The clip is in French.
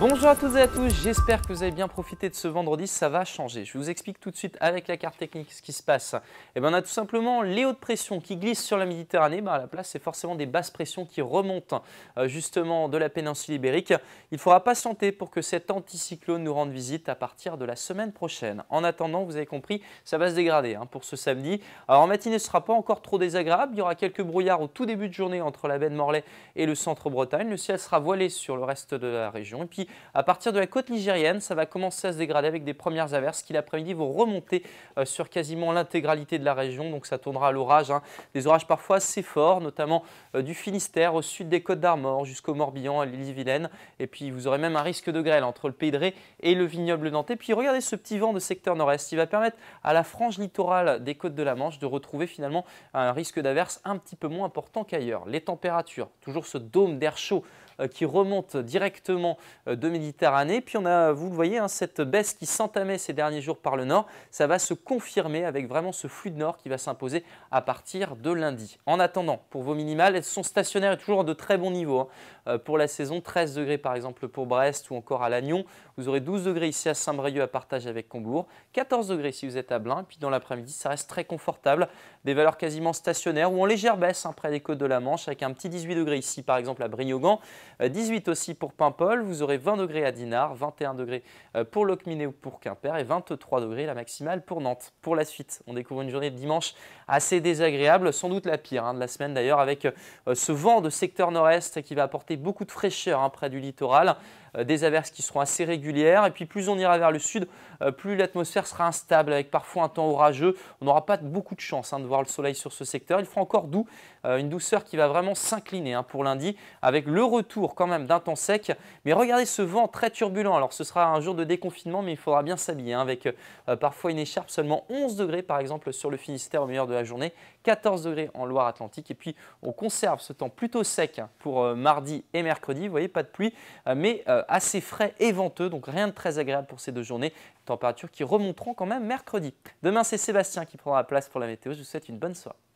Bonjour à toutes et à tous, j'espère que vous avez bien profité de ce vendredi, ça va changer. Je vous explique tout de suite avec la carte technique ce qui se passe. Et eh ben, on a tout simplement les hautes pressions qui glissent sur la Méditerranée, bah, à la place c'est forcément des basses pressions qui remontent euh, justement de la péninsule ibérique. Il faudra patienter pour que cet anticyclone nous rende visite à partir de la semaine prochaine. En attendant, vous avez compris, ça va se dégrader hein, pour ce samedi. Alors en matinée ce ne sera pas encore trop désagréable, il y aura quelques brouillards au tout début de journée entre la baie de Morlaix et le centre-Bretagne. Le ciel sera voilé sur le reste de la région et puis à partir de la côte nigérienne. Ça va commencer à se dégrader avec des premières averses qui l'après-midi vont remonter euh, sur quasiment l'intégralité de la région. Donc ça tournera à l'orage. Hein. Des orages parfois assez forts, notamment euh, du Finistère au sud des Côtes d'Armor jusqu'au Morbihan, à l'île-Vilaine. Et puis vous aurez même un risque de grêle entre le Pays de Ré et le vignoble nantais. Puis regardez ce petit vent de secteur nord-est. Il va permettre à la frange littorale des Côtes de la Manche de retrouver finalement un risque d'averse un petit peu moins important qu'ailleurs. Les températures, toujours ce dôme d'air chaud euh, qui remonte directement de Méditerranée. Puis on a, vous le voyez, hein, cette baisse qui s'entamait ces derniers jours par le nord, ça va se confirmer avec vraiment ce flux de nord qui va s'imposer à partir de lundi. En attendant, pour vos minimales, elles sont stationnaires et toujours de très bons niveaux. Hein. Euh, pour la saison, 13 degrés par exemple pour Brest ou encore à Lannion. Vous aurez 12 degrés ici à Saint-Brieuc à partage avec Combourg, 14 degrés si vous êtes à Blain. Puis dans l'après-midi, ça reste très confortable. Des valeurs quasiment stationnaires ou en légère baisse hein, près des côtes de la Manche avec un petit 18 degrés ici par exemple à Brignogan, 18 euh, aussi pour Paimpol. Vous aurez 20 degrés à Dinard, 21 degrés euh, pour Locminé ou pour Quimper et 23 degrés la maximale pour Nantes. Pour la suite, on découvre une journée de dimanche assez désagréable, sans doute la pire hein, de la semaine d'ailleurs, avec euh, ce vent de secteur nord-est qui va apporter beaucoup de fraîcheur hein, près du littoral. Euh, des averses qui seront assez régulières. Et puis plus on ira vers le sud, euh, plus l'atmosphère sera instable, avec parfois un temps orageux. On n'aura pas beaucoup de chance hein, de voir le soleil sur ce secteur. Il fera encore doux, euh, une douceur qui va vraiment s'incliner hein, pour lundi, avec le retour quand même d'un temps sec. Mais regardez ce vent très turbulent. Alors ce sera un jour de déconfinement, mais il faudra bien s'habiller, hein, avec parfois une écharpe, seulement 11 degrés par exemple sur le Finistère au meilleur de la journée, 14 degrés en Loire-Atlantique. Et puis on conserve ce temps plutôt sec pour mardi et mercredi. Vous voyez, pas de pluie, mais... Euh, assez frais et venteux, donc rien de très agréable pour ces deux journées. Températures qui remonteront quand même mercredi. Demain, c'est Sébastien qui prendra la place pour la météo. Je vous souhaite une bonne soirée.